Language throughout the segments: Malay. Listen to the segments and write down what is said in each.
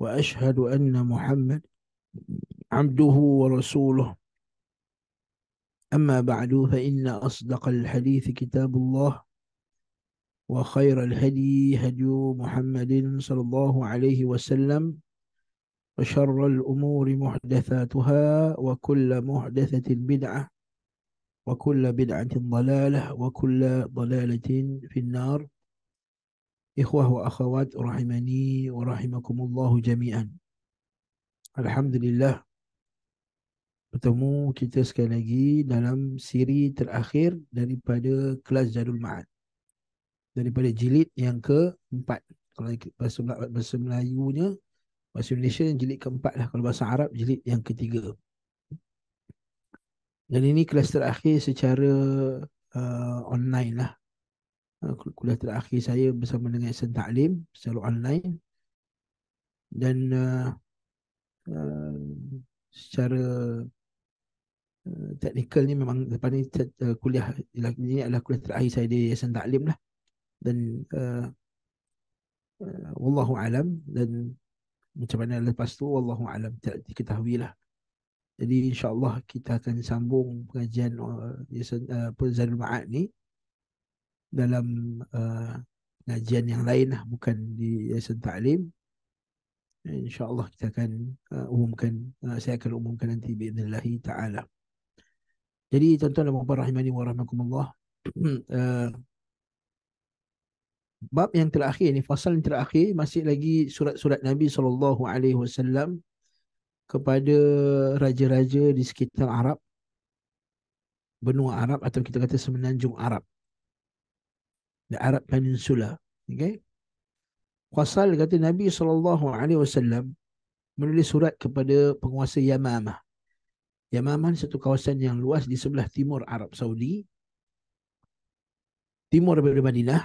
وأشهد أن محمد عبده ورسوله أما بعد فإن أصدق الحديث كتاب الله وخير الهدي هدي محمد صلى الله عليه وسلم وشر الأمور محدثاتها وكل محدثة بدعة وكل بدعة ضلالة وكل ضلالة في النار ikhwah wa akhawat rahimani wa rahimakumullahu jami'an. Alhamdulillah bertemu kita sekali lagi dalam siri terakhir daripada kelas Jadul Ma'ad. Daripada jilid yang keempat. Kalau bahasa, bahasa Melayunya, bahasa Indonesia jilid keempat lah. Kalau bahasa Arab jilid yang ketiga. Dan ini kelas terakhir secara uh, online lah. Eh, kuliah terakhir saya bersama dengan Ihsan Ta'lim secara online dan uh, uh, secara uh, teknikal ni memang depan ni uh, kuliah ini adalah kuliah terakhir saya di Ihsan Ta'lim lah dan uh, uh, wallahu alam dan macam mana lepas tu wallahu alam tak diketahui lah jadi insyaallah kita akan sambung pengajian uh, Ihsan uh, Zainul Ma'ad ni dalam uh, eh, najian yang lain lah bukan di yayasan taklim insyaallah kita akan uh, umumkan uh, saya akan umumkan nanti باذنallah taala jadi tuan-tuan dan puan-puan rahimani wa rahmakumullah uh, bab yang terakhir ni fasal yang terakhir masih lagi surat-surat nabi sallallahu alaihi wasallam kepada raja-raja di sekitar Arab benua Arab atau kita kata semenanjung Arab the Arab Peninsula. Okay. Qasal kata Nabi SAW menulis surat kepada penguasa Yamamah. Yamamah satu kawasan yang luas di sebelah timur Arab Saudi. Timur daripada Madinah.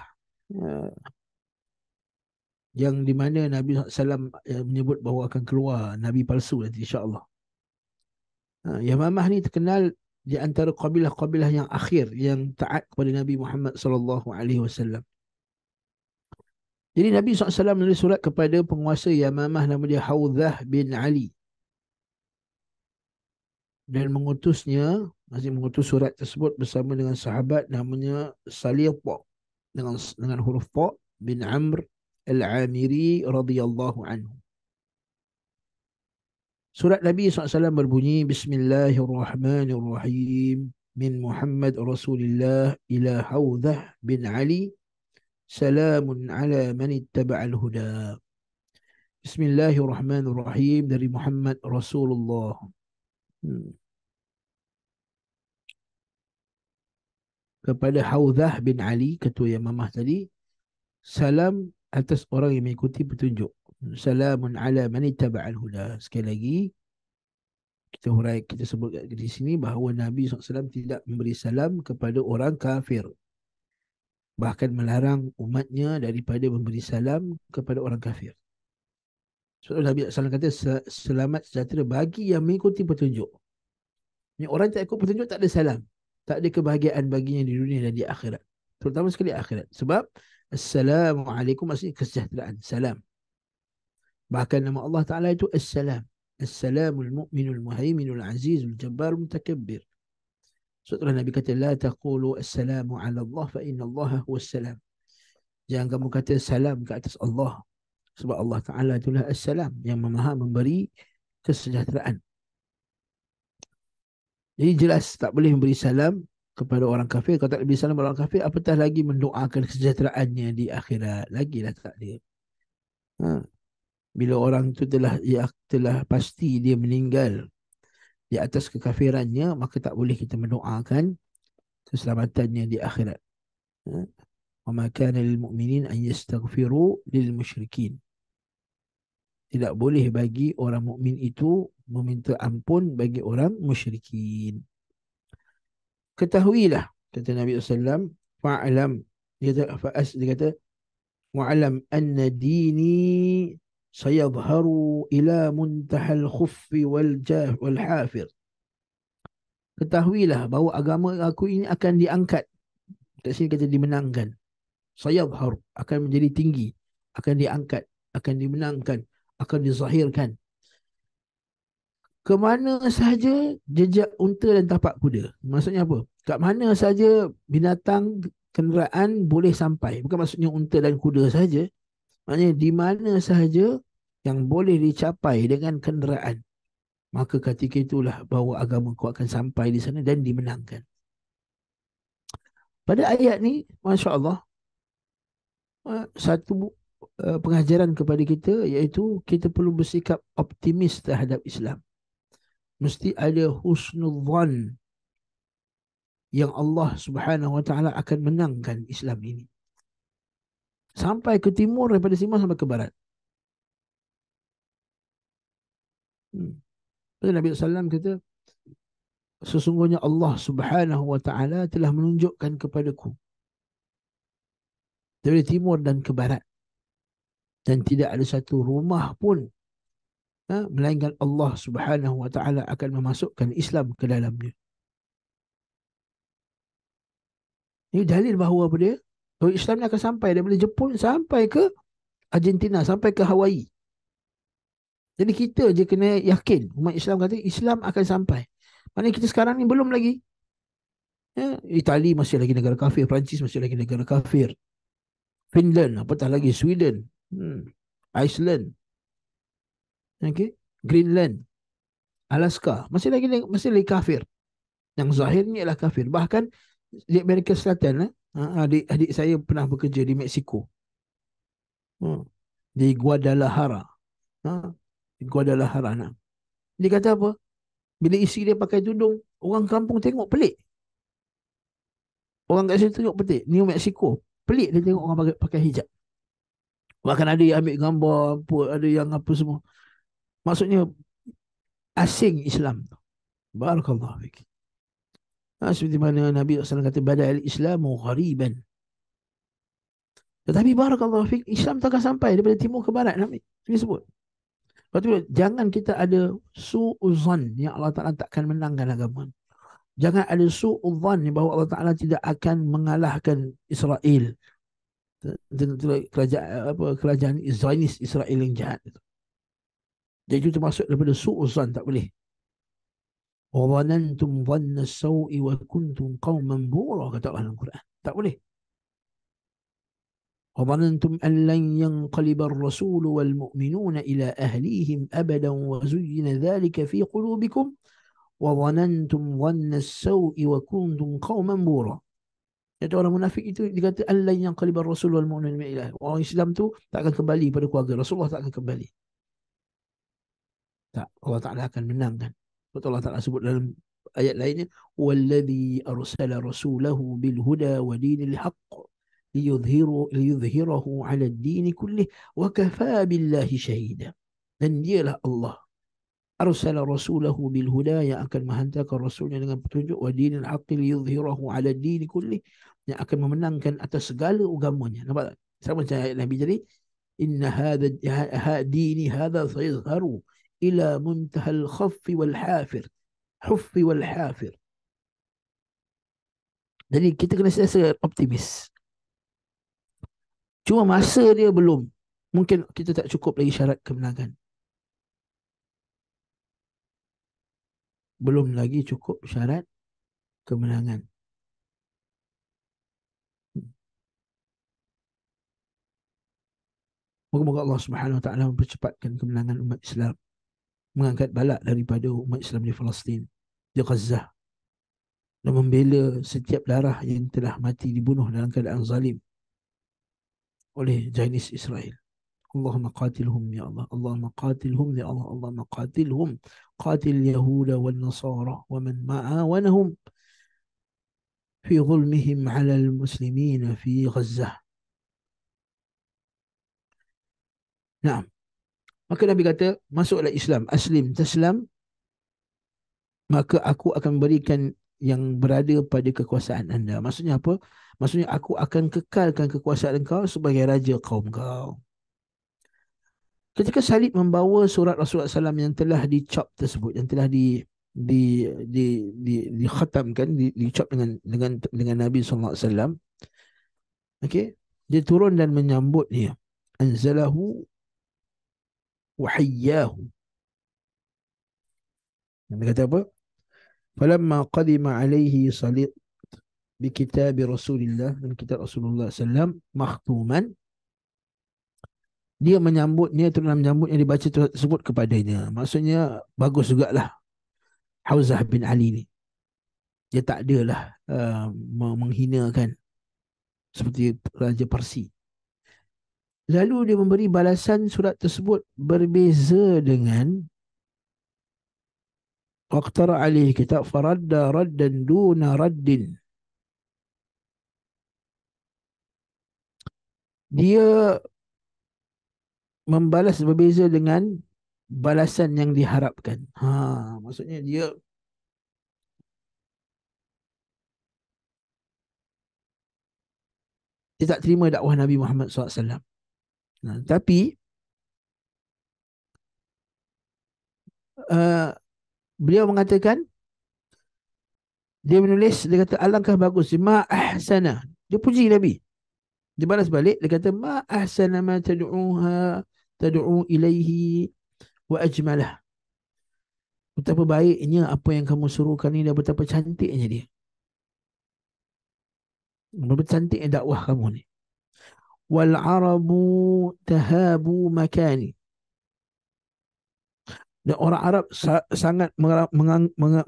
Eh, yang di mana Nabi SAW eh, menyebut bahawa akan keluar Nabi palsu nanti insyaAllah. Eh, Yamamah ni terkenal di antara kabilah-kabilah yang akhir yang taat kepada Nabi Muhammad sallallahu alaihi wasallam. Jadi Nabi SAW menulis surat kepada penguasa Yamamah nama dia Hawdah bin Ali. Dan mengutusnya, masih mengutus surat tersebut bersama dengan sahabat namanya Salih Dengan dengan huruf Pa bin Amr al-Amiri radhiyallahu anhu. Surat Nabi SAW berbunyi Bismillahirrahmanirrahim Min Muhammad Rasulullah ila Hawdah bin Ali Salamun ala man huda Bismillahirrahmanirrahim dari Muhammad Rasulullah hmm. Kepada Hawdah bin Ali ketua yang mamah tadi Salam atas orang yang mengikuti petunjuk salamun ala man al huda. Sekali lagi kita hurai kita sebut di sini bahawa Nabi SAW tidak memberi salam kepada orang kafir. Bahkan melarang umatnya daripada memberi salam kepada orang kafir. Sebab Nabi SAW kata selamat sejahtera bagi yang mengikuti petunjuk. Yang orang tak ikut petunjuk tak ada salam. Tak ada kebahagiaan baginya di dunia dan di akhirat. Terutama sekali akhirat. Sebab Assalamualaikum maksudnya kesejahteraan. Salam. Bahkan nama Allah Ta'ala itu As-Salam. As-Salamul Mu'minul Muhaiminul Azizul Jabbarul Mutakabbir. Setelah Nabi kata, La taqulu as-salamu ala Allah fa inna Allah huwa salam Jangan kamu kata salam ke atas Allah. Sebab Allah Ta'ala itulah as-salam yang memaha memberi kesejahteraan. Jadi jelas tak boleh memberi salam kepada orang kafir. Kalau tak beri salam kepada orang kafir, apatah lagi mendoakan kesejahteraannya di akhirat. Lagilah tak dia. Ha bila orang itu telah ia telah pasti dia meninggal di atas kekafirannya maka tak boleh kita mendoakan keselamatannya di akhirat ha? wa ma kana lil mu'minin an yastaghfiru lil musyrikin tidak boleh bagi orang mukmin itu meminta ampun bagi orang musyrikin ketahuilah kata Nabi sallam fa'lam dia kata fa'as dia kata wa'lam an dini ila سيظهر إلى wal jah wal والحافر Ketahuilah bahawa agama aku ini akan diangkat. Kat sini kata dimenangkan. Sayabhar akan menjadi tinggi. Akan diangkat. Akan dimenangkan. Akan dizahirkan. Kemana sahaja jejak unta dan tapak kuda. Maksudnya apa? Kat mana sahaja binatang kenderaan boleh sampai. Bukan maksudnya unta dan kuda saja. Maknanya di mana sahaja yang boleh dicapai dengan kenderaan. Maka ketika itulah bahawa agama kau akan sampai di sana dan dimenangkan. Pada ayat ni, Masya Allah, eh, satu eh, pengajaran kepada kita iaitu kita perlu bersikap optimis terhadap Islam. Mesti ada husnul husnudhan yang Allah subhanahu wa ta'ala akan menangkan Islam ini sampai ke timur daripada Simah sampai ke barat. Hmm. Nabi Sallallahu Alaihi Wasallam kata sesungguhnya Allah Subhanahu Wa Taala telah menunjukkan kepadaku dari timur dan ke barat dan tidak ada satu rumah pun ha, melainkan Allah Subhanahu Wa Taala akan memasukkan Islam ke dalamnya. Ini dalil bahawa apa dia? Oh, Islam ni akan sampai daripada Jepun sampai ke Argentina, sampai ke Hawaii. Jadi kita je kena yakin. Umat Islam kata Islam akan sampai. Maknanya kita sekarang ni belum lagi. Ya, Itali masih lagi negara kafir. Perancis masih lagi negara kafir. Finland, apatah lagi Sweden. Hmm. Iceland. Okay. Greenland. Alaska. Masih lagi masih lagi kafir. Yang zahir ni ialah kafir. Bahkan di Amerika Selatan, eh, adik-adik ah, ah, saya pernah bekerja di Mexico. Hmm. Di Guadalajara. Ah, di Guadalajara. Nah. Dia kata apa? Bila isteri dia pakai tudung, orang kampung tengok pelik. Orang kat sini tengok pelik. New Mexico. Pelik dia tengok orang pakai hijab. Bahkan ada yang ambil gambar, ada yang apa semua. Maksudnya, asing Islam. Barakallah. Barakallah. Ha, seperti mana Nabi SAW kata, Badai al-Islamu ghariban. Tetapi barakallahu fiqh, Islam takkan sampai daripada timur ke barat. Nabi, ini sebut. Lepas jangan kita ada su'uzan yang Allah Ta'ala takkan menangkan agama. Jangan ada su'uzan yang bahawa Allah Ta'ala tidak akan mengalahkan Israel. Kerajaan, apa, kerajaan Zionis Israel yang jahat. Jadi itu termasuk daripada su'uzan. Tak boleh. وظننتم ظن السوء وكنتم قوما بورا kata Allah Al-Quran. Tak وظننتم أن لن ينقلب الرسول والمؤمنون إلى أهليهم أبدا وزين ذلك في قلوبكم وظننتم ظن السوء وكنتم قوما بورا Jadi orang munafik itu dikata Allah yang kalibar Rasul wal mu'min ilah. Orang Islam tu tak akan kembali pada keluarga. Rasulullah tak akan kembali. Tak. Allah Ta'ala akan menangkan. Allah Taala sebut dalam ayat lainnya wallazi arsala rasulahu bil huda wa dinil haqq liyudhhiru liyudhhirahu ala ad-din kulli wa kafa billahi shahida dan dialah Allah arsala rasulahu bil huda yang akan menghantarkan rasulnya dengan petunjuk wa dinil haqq liyudhhirahu ala ad-din kulli yang akan memenangkan atas segala agamanya nampak tak sama macam ayat Nabi jadi inna hadha ha-, dini hadha sayzharu إلى منتهى الخف والحافر حف والحافر jadi kita kena sentiasa optimis. Cuma masa dia belum. Mungkin kita tak cukup lagi syarat kemenangan. Belum lagi cukup syarat kemenangan. Moga-moga Allah Subhanahu Wa mempercepatkan kemenangan umat Islam mengangkat balak daripada umat Islam di Palestin di Gaza dan membela setiap darah yang telah mati dibunuh dalam keadaan zalim oleh jenis Israel. Allahumma qatilhum ya Allah, Allahumma qatilhum ya Allah, Allahumma qatilhum. Qatil Yahuda wal Nasara wa man ma'awanahum fi zulmihim 'ala al-muslimin fi Gaza. Naam. Maka Nabi kata, masuklah Islam. Aslim, taslam. Maka aku akan berikan yang berada pada kekuasaan anda. Maksudnya apa? Maksudnya aku akan kekalkan kekuasaan kau sebagai raja kaum kau. Ketika salib membawa surat Rasulullah SAW yang telah dicop tersebut, yang telah di di di di dikhatamkan di, di, di, di, di dengan dengan dengan Nabi sallallahu alaihi wasallam okey dia turun dan menyambutnya. anzalahu وحياهم يعني كتب فلما قدم عليه صليط بكتاب رسول الله من كتاب رسول الله صلى الله عليه وسلم مختوما dia menyambut dia terus menyambut yang dibaca tersebut kepadanya maksudnya bagus jugaklah Hauzah bin Ali ni dia tak adalah uh, menghinakan seperti raja Parsi Lalu dia memberi balasan surat tersebut berbeza dengan waqtara alaihi kitab faradda raddan duna raddin. Dia membalas berbeza dengan balasan yang diharapkan. Ha, maksudnya dia dia tak terima dakwah Nabi Muhammad SAW. Nah, tapi uh, beliau mengatakan dia menulis dia kata alangkah bagus ma ahsana. Dia puji Nabi. Dia balas balik dia kata ma ahsana ma tad'uha tad'u ilaihi wa ajmalah. Betapa baiknya apa yang kamu suruhkan ni dan betapa cantiknya dia. Betapa cantiknya dakwah kamu ni. والعرب تهاب مكاني Dan orang Arab sangat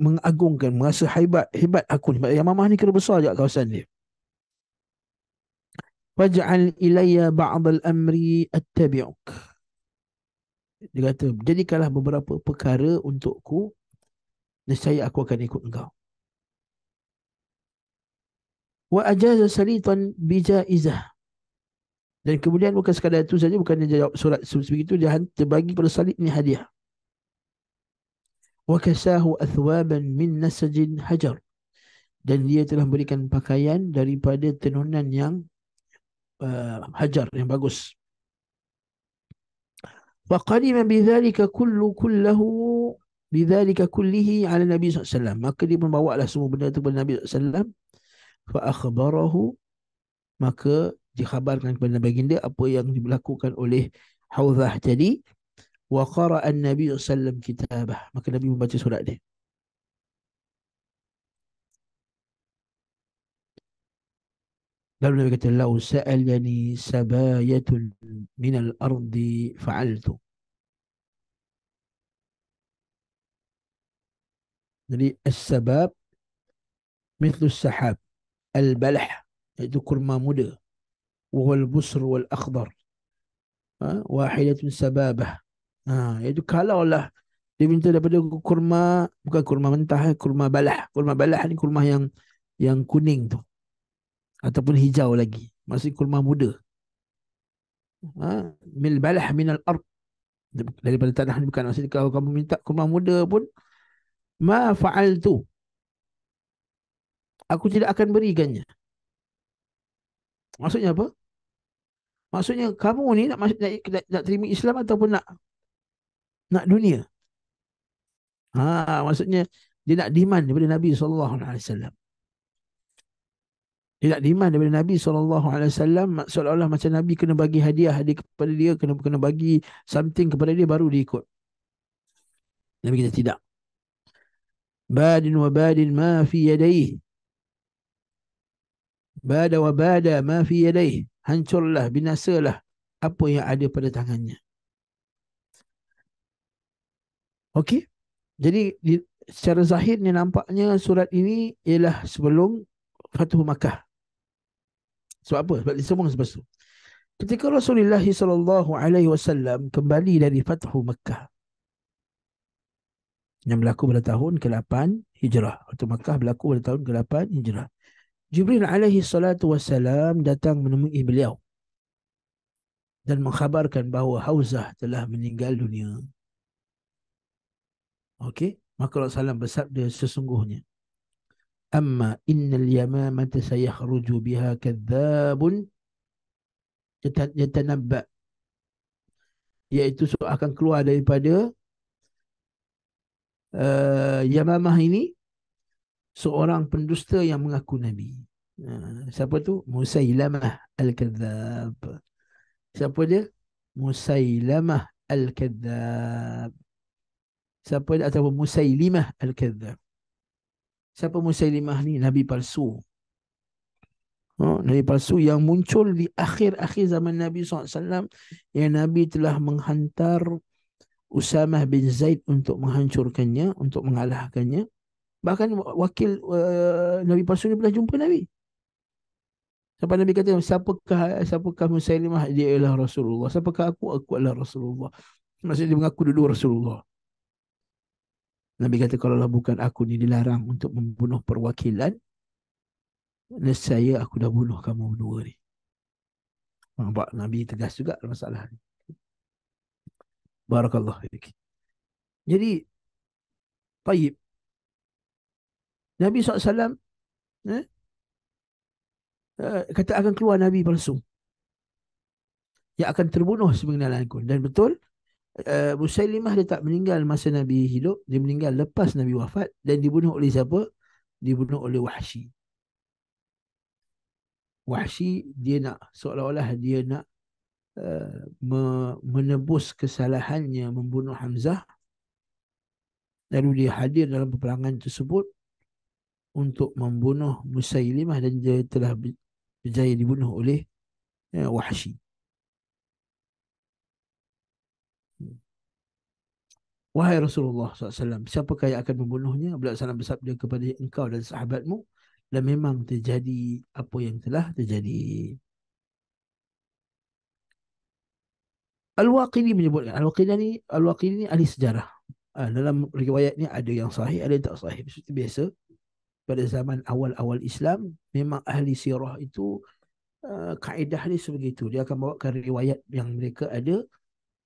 mengagungkan, merasa hebat, hebat aku ni. Yang mamah ni kena besar je kawasan dia. Waj'al ilayya ba'd al-amri attabi'uk. Dia kata, jadikanlah beberapa perkara untukku, nescaya aku akan ikut engkau. Wa ajaza salitan bija'izah. Dan kemudian bukan sekadar itu saja, bukan dia jawab surat sebegitu, itu, dia terbagi pada salib ini hadiah. وَكَسَاهُ أَثْوَابًا مِنْ نَسَجٍ hajar Dan dia telah memberikan pakaian daripada tenunan yang uh, hajar, yang bagus. وَقَدِمَ بِذَلِكَ كُلُّ كُلَّهُ بِذَلِكَ كُلِّهِ عَلَى النَّبِي صَلَّى اللَّهُ Maka dia membawa lah semua benda itu kepada Nabi SAW. فَأَخْبَرَهُ Maka dikhabarkan kepada baginda apa yang dilakukan oleh Hawzah jadi wa qara'a an-nabi sallam kitabah maka nabi membaca surat dia Lalu Nabi kata, Lalu sa'alani sabayatun minal ardi fa'altu. Jadi, as-sabab, mitlus sahab, al-balah, iaitu kurma muda. وهو البسر والأخضر واحدة سبابة ها يدو كالا ولا دي بنتا دابا دو كورما بكا كورما منتاح كورما بلح كورما بلح ni kurma yang yang kuning tu ataupun hijau lagi masih kurma muda ha mil balah min al ard daripada tanah ni bukan maksud kalau kamu minta kurma muda pun ma tu. aku tidak akan berikannya maksudnya apa Maksudnya kamu ni nak, nak, nak, nak terima Islam ataupun nak nak dunia. Ha, maksudnya dia nak demand daripada Nabi saw. alaihi wasallam. Dia nak demand daripada Nabi saw. alaihi Allah seolah macam Nabi kena bagi hadiah hadiah kepada dia, kena kena bagi something kepada dia baru dia ikut. Nabi kata tidak. Badin wa badin ma fi yadayhi. Bada wa bada ma fi yadayhi hancurlah, binasalah apa yang ada pada tangannya. Okey. Jadi di, secara zahir ni nampaknya surat ini ialah sebelum Fatuh Makkah. Sebab apa? Sebab disambung sebab tu. Ketika Rasulullah SAW kembali dari Fatuh Makkah. Yang berlaku pada tahun ke-8 Hijrah. Fathu Makkah berlaku pada tahun ke-8 Hijrah. Jibril alaihi salatu wassalam datang menemui beliau dan mengkhabarkan bahawa Hauzah telah meninggal dunia. Okey, maka Rasulullah bersabda sesungguhnya Amma innal yamamata sayakhruju biha kadzabun yatanabba iaitu so akan keluar daripada uh, yamamah ini seorang pendusta yang mengaku Nabi. Ha, siapa tu? Musailamah Al-Kadhab. Siapa dia? Musailamah Al-Kadhab. Siapa dia? Atau Musailimah Al-Kadhab. Siapa Musailimah ni? Nabi palsu. Oh, Nabi palsu yang muncul di akhir-akhir zaman Nabi SAW. Yang Nabi telah menghantar Usamah bin Zaid untuk menghancurkannya. Untuk mengalahkannya. Bahkan wakil uh, Nabi Palsu ni pernah jumpa Nabi. Sampai Nabi kata, siapakah siapakah Musailimah? Dia ialah Rasulullah. Siapakah aku? Aku adalah Rasulullah. Maksudnya dia mengaku dulu Rasulullah. Nabi kata, kalau lah bukan aku ni dilarang untuk membunuh perwakilan, nescaya aku dah bunuh kamu dua ni. Nampak Nabi tegas juga masalah ni. Barakallah. Jadi, Tayyip. Nabi SAW eh, eh, kata akan keluar Nabi palsu yang akan terbunuh sebenarnya aku. Lah dan betul, uh, Musailimah dia tak meninggal masa Nabi hidup. Dia meninggal lepas Nabi wafat dan dibunuh oleh siapa? Dibunuh oleh Wahsyi. Wahsyi dia nak seolah-olah dia nak uh, menebus kesalahannya membunuh Hamzah. Lalu dia hadir dalam peperangan tersebut untuk membunuh Musailimah dan dia telah berjaya dibunuh oleh ya, eh, Wahsy. Wahai Rasulullah SAW, siapakah yang akan membunuhnya? Bila salam bersabda kepada engkau dan sahabatmu, dan lah memang terjadi apa yang telah terjadi. Al-Waqidi menyebutkan, Al-Waqidi ni, Al-Waqidi ni ahli sejarah. Ah, dalam riwayat ni ada yang sahih, ada yang tak sahih. biasa, pada zaman awal-awal Islam memang ahli sirah itu uh, kaedah ni sebegitu dia akan bawakan riwayat yang mereka ada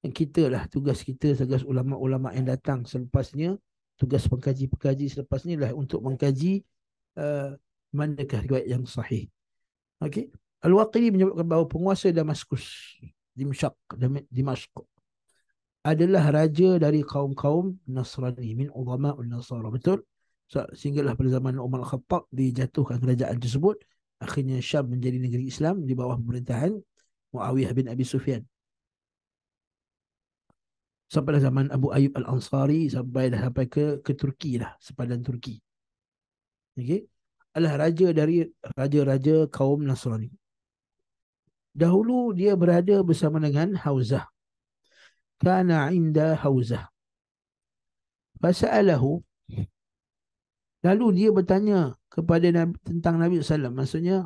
yang kita lah tugas kita segas ulama-ulama yang datang selepasnya tugas pengkaji-pengkaji selepas ni lah untuk mengkaji uh, manakah riwayat yang sahih. Okey. Al-Waqidi menyebutkan bahawa penguasa Damaskus, Dimashq, Dimashq adalah raja dari kaum-kaum Nasrani min ulama Nasara. Betul? sehinggalah pada zaman Umar Khattab dijatuhkan kerajaan tersebut akhirnya Syam menjadi negeri Islam di bawah pemerintahan Muawiyah bin Abi Sufyan sampai zaman Abu Ayyub Al-Ansari sampai dah sampai ke ke Turki lah sepadan Turki okey adalah raja dari raja-raja kaum Nasrani dahulu dia berada bersama dengan Hauzah kana inda Hauzah fasaalahu Lalu dia bertanya kepada Nabi, tentang Nabi Sallam, Maksudnya,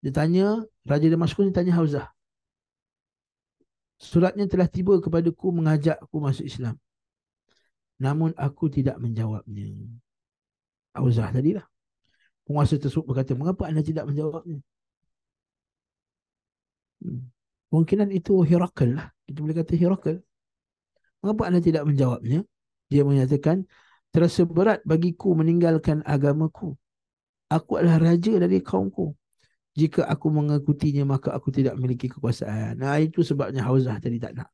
dia tanya, Raja Damaskus ni tanya Hauzah. Suratnya telah tiba kepadaku mengajakku masuk Islam. Namun aku tidak menjawabnya. Auzah tadi lah. Penguasa tersebut berkata, mengapa anda tidak menjawabnya? Hmm. Mungkinan itu Herakl lah. Kita boleh kata Herakl. Mengapa anda tidak menjawabnya? Dia menyatakan, terasa berat bagiku meninggalkan agamaku. Aku adalah raja dari kaumku. Jika aku mengikutinya, maka aku tidak memiliki kekuasaan. Nah, itu sebabnya Hauzah tadi tak nak.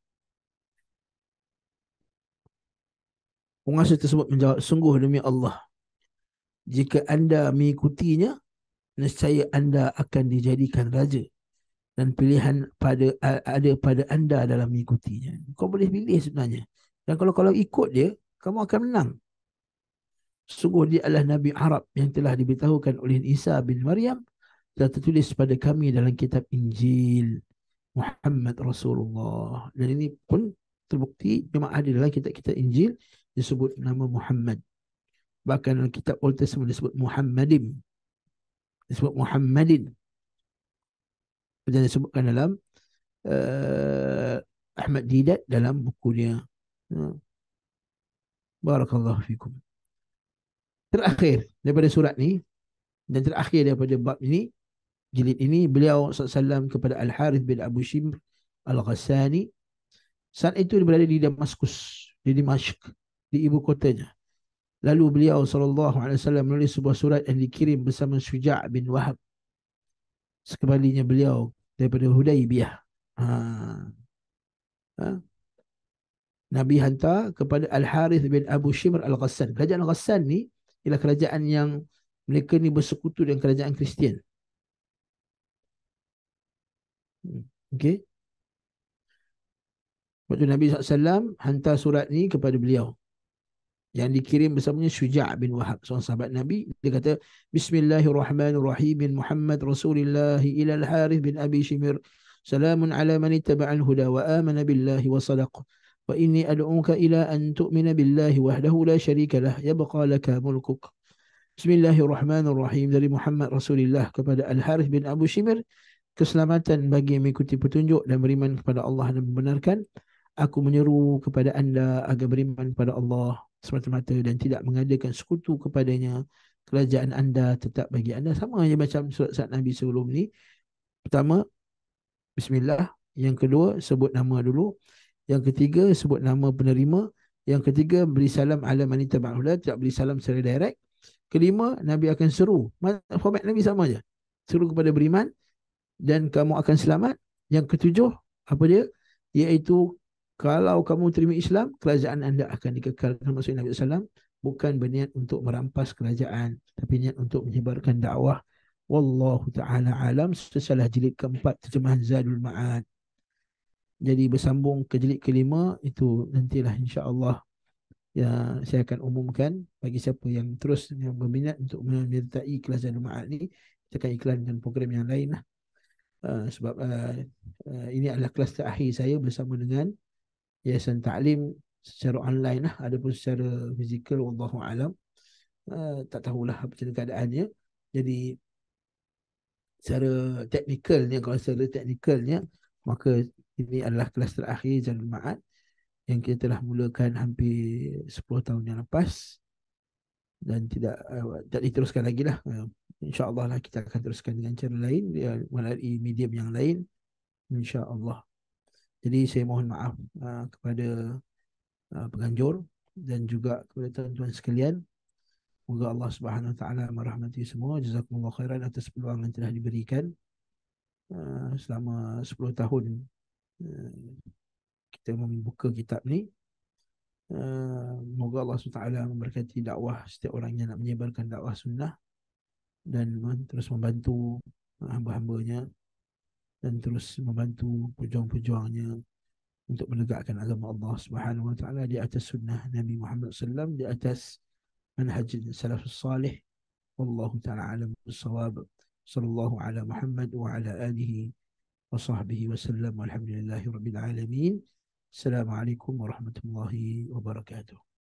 Penguasa tersebut menjawab, sungguh demi Allah. Jika anda mengikutinya, nescaya anda akan dijadikan raja. Dan pilihan pada ada pada anda dalam mengikutinya. Kau boleh pilih sebenarnya. Dan kalau kalau ikut dia, kamu akan menang sungguh dia adalah Nabi Arab yang telah diberitahukan oleh Isa bin Maryam telah tertulis pada kami dalam kitab Injil Muhammad Rasulullah. Dan ini pun terbukti memang ada dalam kitab-kitab Injil disebut nama Muhammad. Bahkan dalam kitab Old Testament disebut Muhammadin Disebut Muhammadin. Dan disebutkan dalam uh, Ahmad Didat dalam bukunya. Hmm. Barakallahu fikum terakhir daripada surat ni dan terakhir daripada bab ini jilid ini beliau sallallahu kepada Al Harith bin Abu Shimr Al Ghassani saat itu dia berada di Damaskus di Damask di ibu kotanya lalu beliau sallallahu alaihi wasallam menulis sebuah surat yang dikirim bersama Suja' bin Wahab sekembalinya beliau daripada Hudaybiyah ha. ha. Nabi hantar kepada Al Harith bin Abu Shimr Al Ghassan kerajaan Ghassan ni ialah kerajaan yang mereka ni bersekutu dengan kerajaan Kristian. Hmm, okey. Sebab Nabi SAW hantar surat ni kepada beliau. Yang dikirim bersamanya Syuja' bin Wahab. Seorang sahabat Nabi. Dia kata, Bismillahirrahmanirrahim bin Muhammad Rasulullah ilal harith bin Abi Shimir. Salamun ala man itaba'al huda wa amana billahi wa sadaqah. وإني أدعوك إلى أن تؤمن بالله وحده لا شريك له يبقى لك ملكك بسم الله dari Muhammad Rasulullah kepada Al-Harith bin Abu Shimir keselamatan bagi yang mengikuti petunjuk dan beriman kepada Allah dan membenarkan aku menyeru kepada anda agar beriman kepada Allah semata-mata dan tidak mengadakan sekutu kepadanya kerajaan anda tetap bagi anda sama aja macam surat saat Nabi sebelum ni pertama bismillah yang kedua sebut nama dulu yang ketiga sebut nama penerima. Yang ketiga beri salam ala manita ma'lulah. Tidak beri salam secara direct. Kelima Nabi akan seru. Format Nabi sama je. Seru kepada beriman. Dan kamu akan selamat. Yang ketujuh. Apa dia? Iaitu kalau kamu terima Islam. Kerajaan anda akan dikekalkan. Maksudnya Nabi SAW. Bukan berniat untuk merampas kerajaan. Tapi niat untuk menyebarkan dakwah. Wallahu ta'ala alam. Sesalah jilid keempat terjemahan Zadul Ma'ad jadi bersambung ke jilid kelima itu nantilah insya-Allah ya saya akan umumkan bagi siapa yang terus yang berminat untuk menyertai kelas Zainul Ma'ad ni kita akan iklan dengan program yang lain lah. Uh, sebab uh, uh, ini adalah kelas terakhir saya bersama dengan Yayasan Ta'lim secara online lah ataupun secara fizikal wallahu alam uh, tak tahulah apa macam keadaannya jadi secara teknikalnya kalau secara teknikalnya maka ini adalah kelas terakhir Jalul Ma'ad yang kita telah mulakan hampir 10 tahun yang lepas dan tidak uh, tak diteruskan lagi lah. Uh, InsyaAllah lah kita akan teruskan dengan cara lain ya, melalui medium yang lain. InsyaAllah. Jadi saya mohon maaf eh, kepada uh, penganjur dan juga kepada tuan-tuan sekalian. Moga Allah Subhanahu taala merahmati semua. Jazakumullah khairan atas peluang yang telah diberikan selama 10 tahun Eh, kita membuka kitab ni eh, semoga Allah SWT memberkati dakwah setiap orang yang nak menyebarkan dakwah sunnah dan terus membantu hamba-hambanya dan terus membantu pejuang-pejuangnya untuk menegakkan agama Allah Subhanahu wa taala di atas sunnah Nabi Muhammad sallam di atas manhaj salafus salih wallahu taala alam bisawab sallallahu ala Muhammad wa ala alihi وصحبه وسلم والحمد لله رب العالمين السلام عليكم ورحمة الله وبركاته